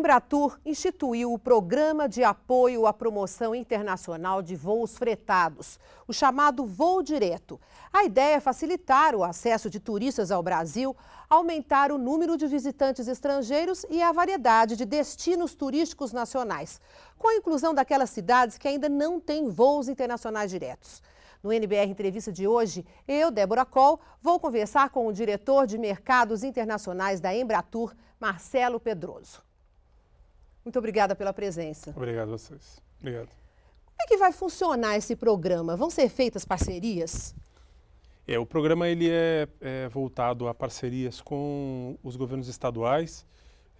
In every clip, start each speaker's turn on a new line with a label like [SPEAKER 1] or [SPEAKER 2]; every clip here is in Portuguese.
[SPEAKER 1] Embratur instituiu o Programa de Apoio à Promoção Internacional de Voos Fretados, o chamado Voo Direto. A ideia é facilitar o acesso de turistas ao Brasil, aumentar o número de visitantes estrangeiros e a variedade de destinos turísticos nacionais, com a inclusão daquelas cidades que ainda não têm voos internacionais diretos. No NBR Entrevista de hoje, eu, Débora Coll, vou conversar com o diretor de Mercados Internacionais da Embratur, Marcelo Pedroso. Muito obrigada pela presença.
[SPEAKER 2] Obrigado a vocês. Obrigado. Como
[SPEAKER 1] é que vai funcionar esse programa? Vão ser feitas parcerias?
[SPEAKER 2] É, o programa ele é, é voltado a parcerias com os governos estaduais.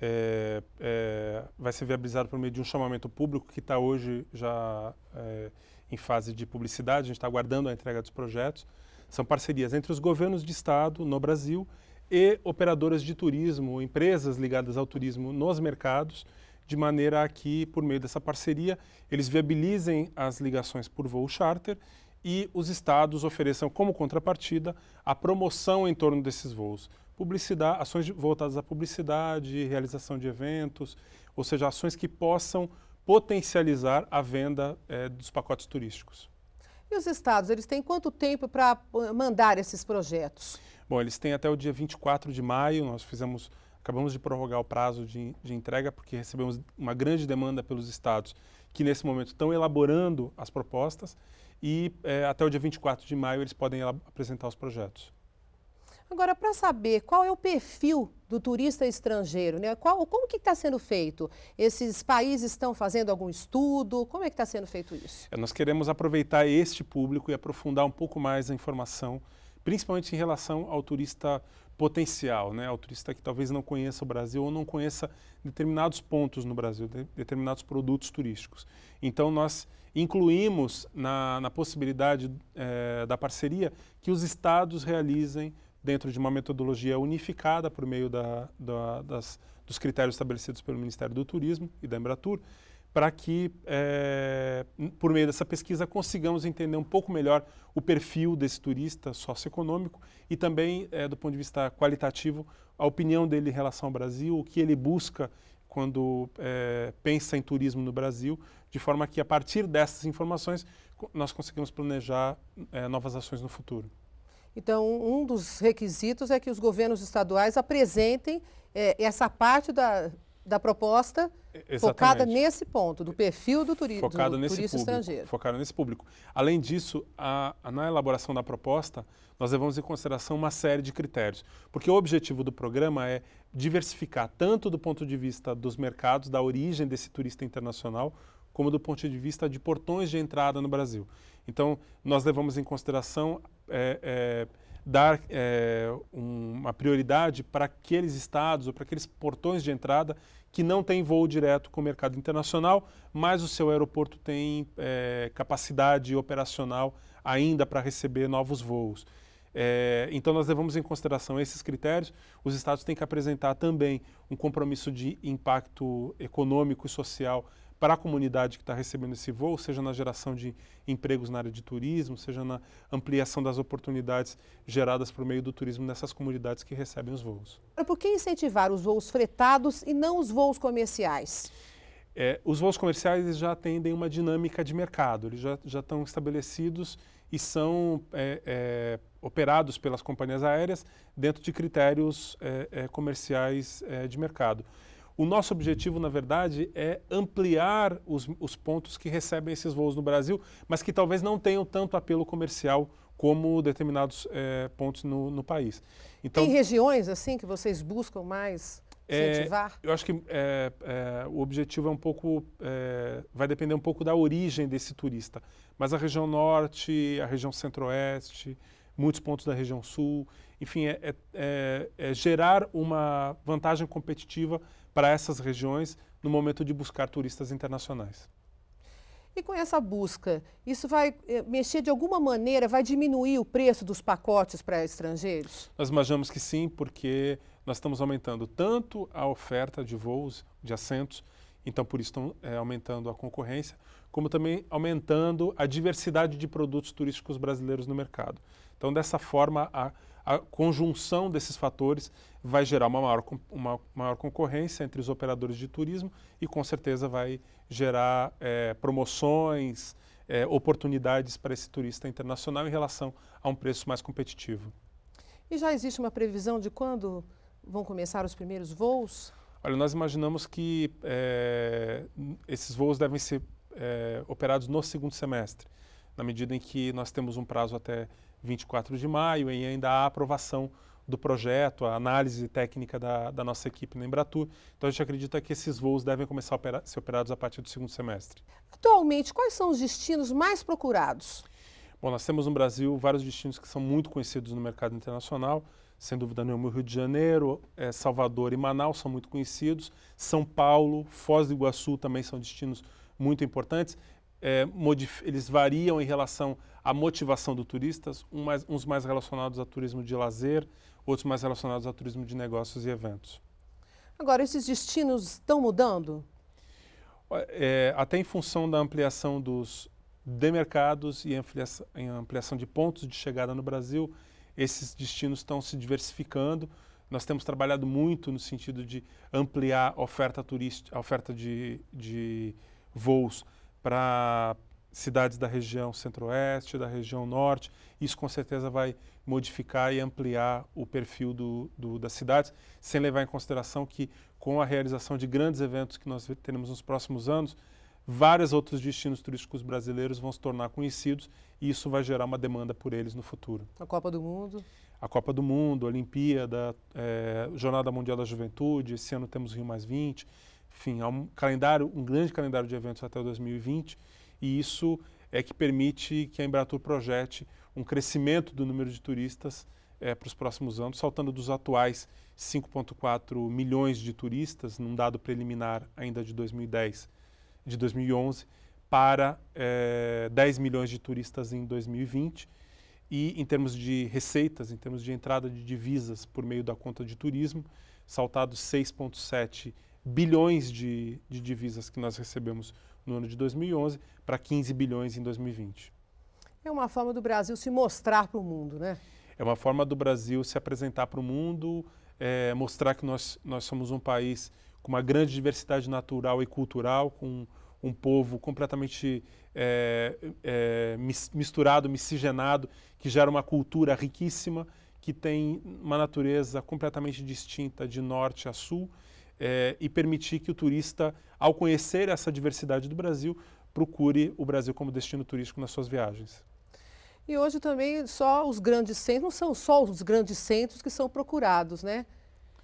[SPEAKER 2] É, é, vai ser viabilizado por meio de um chamamento público que está hoje já é, em fase de publicidade. A gente está aguardando a entrega dos projetos. São parcerias entre os governos de estado no Brasil e operadoras de turismo, empresas ligadas ao turismo nos mercados de maneira a que, por meio dessa parceria, eles viabilizem as ligações por voo charter e os estados ofereçam como contrapartida a promoção em torno desses voos. Publicidade, ações voltadas à publicidade, realização de eventos, ou seja, ações que possam potencializar a venda eh, dos pacotes turísticos.
[SPEAKER 1] E os estados, eles têm quanto tempo para eh, mandar esses projetos?
[SPEAKER 2] Bom, eles têm até o dia 24 de maio, nós fizemos Acabamos de prorrogar o prazo de, de entrega porque recebemos uma grande demanda pelos estados que nesse momento estão elaborando as propostas e é, até o dia 24 de maio eles podem apresentar os projetos.
[SPEAKER 1] Agora, para saber qual é o perfil do turista estrangeiro, né? Qual, como que está sendo feito? Esses países estão fazendo algum estudo? Como é que está sendo feito isso?
[SPEAKER 2] É, nós queremos aproveitar este público e aprofundar um pouco mais a informação, principalmente em relação ao turista potencial, né? Ao turista que talvez não conheça o Brasil ou não conheça determinados pontos no Brasil, de, determinados produtos turísticos. Então, nós incluímos na, na possibilidade eh, da parceria que os estados realizem dentro de uma metodologia unificada por meio da, da, das, dos critérios estabelecidos pelo Ministério do Turismo e da Embratur, para que, é, por meio dessa pesquisa, consigamos entender um pouco melhor o perfil desse turista socioeconômico e também, é, do ponto de vista qualitativo, a opinião dele em relação ao Brasil, o que ele busca quando é, pensa em turismo no Brasil, de forma que, a partir dessas informações, nós conseguimos planejar novas ações no futuro.
[SPEAKER 1] Então, um dos requisitos é que os governos estaduais apresentem essa parte da da proposta Exatamente. focada nesse ponto, do perfil do, turi focado do nesse turista público, estrangeiro.
[SPEAKER 2] Focada nesse público. Além disso, a, a, na elaboração da proposta, nós levamos em consideração uma série de critérios, porque o objetivo do programa é diversificar tanto do ponto de vista dos mercados, da origem desse turista internacional, como do ponto de vista de portões de entrada no Brasil. Então, nós levamos em consideração é, é, dar é, uma prioridade para aqueles estados ou para aqueles portões de entrada que não têm voo direto com o mercado internacional, mas o seu aeroporto tem é, capacidade operacional ainda para receber novos voos. É, então, nós levamos em consideração esses critérios. Os estados têm que apresentar também um compromisso de impacto econômico e social para a comunidade que está recebendo esse voo, seja na geração de empregos na área de turismo, seja na ampliação das oportunidades geradas por meio do turismo nessas comunidades que recebem os voos.
[SPEAKER 1] Por que incentivar os voos fretados e não os voos comerciais?
[SPEAKER 2] É, os voos comerciais já atendem uma dinâmica de mercado, eles já, já estão estabelecidos e são é, é, operados pelas companhias aéreas dentro de critérios é, é, comerciais é, de mercado. O nosso objetivo, na verdade, é ampliar os, os pontos que recebem esses voos no Brasil, mas que talvez não tenham tanto apelo comercial como determinados é, pontos no, no, país. Então, Tem
[SPEAKER 1] regiões assim que vocês buscam mais é, incentivar?
[SPEAKER 2] É, eu acho que é, o objetivo é um pouco vai depender um pouco da origem desse turista, mas a região norte, a região centro-oeste, muitos pontos da região sul, enfim, é, é, é gerar uma vantagem competitiva para essas regiões no momento de buscar turistas internacionais.
[SPEAKER 1] E com essa busca, isso vai eh, mexer de alguma maneira, vai diminuir o preço dos pacotes para estrangeiros?
[SPEAKER 2] Nós imaginamos que sim, porque nós estamos aumentando tanto a oferta de voos, de assentos, então por isso estão é, eh, aumentando a concorrência, como também aumentando a diversidade de produtos turísticos brasileiros no mercado. Então, dessa forma, a, a conjunção desses fatores vai gerar uma maior, uma maior concorrência entre os operadores de turismo e, com certeza, vai gerar é, promoções, é, oportunidades para esse turista internacional em relação a um preço mais competitivo.
[SPEAKER 1] E já existe uma previsão de quando vão começar os primeiros voos?
[SPEAKER 2] Olha, nós imaginamos que é, esses voos devem ser operados no segundo semestre, na medida em que nós temos um prazo até 24 de maio e ainda há aprovação do projeto, a análise técnica da, da nossa equipe na Embratur. Então a gente acredita que esses voos devem começar a operar, ser operados a partir do segundo semestre.
[SPEAKER 1] Atualmente, quais são os destinos mais procurados?
[SPEAKER 2] Bom, nós temos no Brasil vários destinos que são muito conhecidos no mercado internacional. Sem dúvida nenhuma, o Rio de Janeiro, eh, Salvador e Manaus são muito conhecidos. São Paulo, Foz do Iguaçu também são destinos muito importantes é, eles variam em relação à motivação do turista, um mais, uns mais relacionados a turismo de lazer, outros mais relacionados a turismo de negócios e eventos.
[SPEAKER 1] Agora, esses destinos estão mudando?
[SPEAKER 2] É, até em função da ampliação dos demercados e ampliação, ampliação de pontos de chegada no Brasil, esses destinos estão se diversificando. Nós temos trabalhado muito no sentido de ampliar a oferta turista, a oferta de, de voos para cidades da região centro-oeste, da região norte. Isso com certeza vai modificar e ampliar o perfil do, do, das cidades, sem levar em consideração que com a realização de grandes eventos que nós teremos nos próximos anos, vários outros destinos turísticos brasileiros vão se tornar conhecidos e isso vai gerar uma demanda por eles no futuro.
[SPEAKER 1] A Copa do Mundo?
[SPEAKER 2] A Copa do Mundo, a Olimpíada, é, Jornada Mundial da Juventude, esse ano temos Rio Mais 20. Enfim, há é um calendário, um grande calendário de eventos até 2020 e isso é que permite que a Embratur projete um crescimento do número de turistas é, para os próximos anos, saltando dos atuais 5,4 milhões de turistas, num dado preliminar ainda de 2010, de 2011, para é, eh, 10 milhões de turistas em 2020. E em termos de receitas, em termos de entrada de divisas por meio da conta de turismo, saltado 6,7 bilhões de, de divisas que nós recebemos no ano de 2011 para 15 bilhões em 2020.
[SPEAKER 1] É uma forma do Brasil se mostrar para o mundo, né?
[SPEAKER 2] É uma forma do Brasil se apresentar para o mundo, é, mostrar que nós, nós somos um país com uma grande diversidade natural e cultural, com um povo completamente é, é, misturado, miscigenado, que gera uma cultura riquíssima, que tem uma natureza completamente distinta de norte a sul é, e permitir que o turista, ao conhecer essa diversidade do Brasil, procure o Brasil como destino turístico nas suas viagens.
[SPEAKER 1] E hoje também só os grandes centros, não são só os grandes centros que são procurados, né?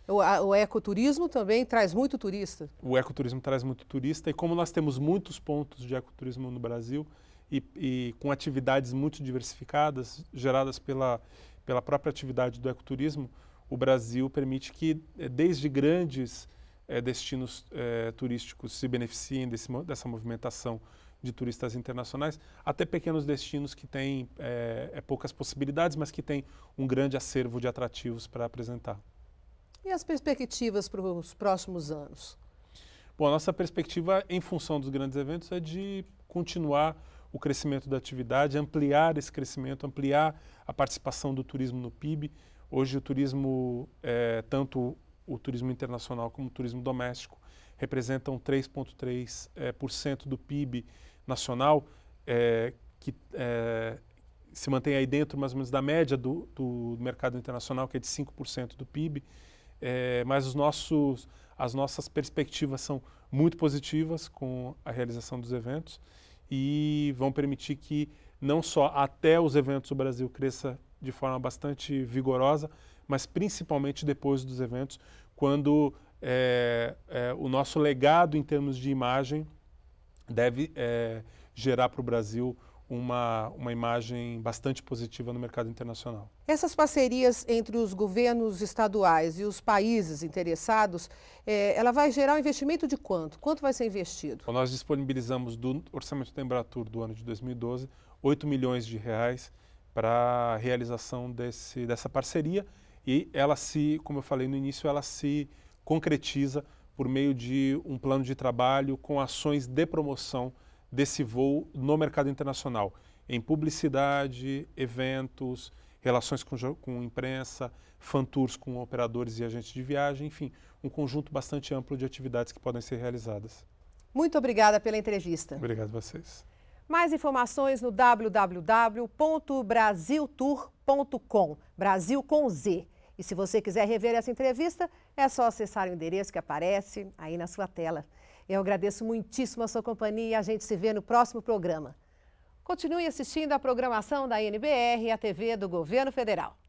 [SPEAKER 1] O, a, o, ecoturismo também traz muito turista.
[SPEAKER 2] O ecoturismo traz muito turista e como nós temos muitos pontos de ecoturismo no Brasil e, e com atividades muito diversificadas, geradas pela, pela própria atividade do ecoturismo, o Brasil permite que eh, desde grandes é, destinos é, turísticos se beneficiem desse, dessa movimentação de turistas internacionais, até pequenos destinos que têm é, poucas possibilidades, mas que têm um grande acervo de atrativos para apresentar.
[SPEAKER 1] E as perspectivas para os próximos anos?
[SPEAKER 2] Bom, a nossa perspectiva, em função dos grandes eventos, é de continuar o crescimento da atividade, ampliar esse crescimento, ampliar a participação do turismo no PIB. Hoje o turismo, é, tanto o turismo internacional como o turismo doméstico representam 3,3% é, eh, do PIB nacional, é, que é, se mantém aí dentro mais ou menos da média do, do mercado internacional, que é de 5% do PIB. mas os nossos, as nossas perspectivas são muito positivas com a realização dos eventos e vão permitir que não só até os eventos o Brasil cresça de forma bastante vigorosa, mas principalmente depois dos eventos, quando é, é, o nosso legado em termos de imagem deve é, gerar para o Brasil uma, uma imagem bastante positiva no mercado internacional.
[SPEAKER 1] Essas parcerias entre os governos estaduais e os países interessados, é, ela vai gerar um investimento de quanto? Quanto vai ser investido?
[SPEAKER 2] Bom, nós disponibilizamos do orçamento da Embratur do ano de 2012 8 milhões de reais para a realização desse, dessa parceria e ela se, como eu falei no início, ela se concretiza por meio de um plano de trabalho com ações de promoção desse voo no mercado internacional, em publicidade, eventos, relações com, com imprensa, fan tours com operadores e agentes de viagem, enfim, um conjunto bastante amplo de atividades que podem ser realizadas.
[SPEAKER 1] Muito obrigada pela entrevista.
[SPEAKER 2] Obrigado a vocês.
[SPEAKER 1] Mais informações no www.brasiltour.com, Brasil com Z. E se você quiser rever essa entrevista, é só acessar o endereço que aparece aí na sua tela. Eu agradeço muitíssimo a sua companhia e a gente se vê no próximo programa. Continue assistindo à programação da NBR e TV do Governo Federal.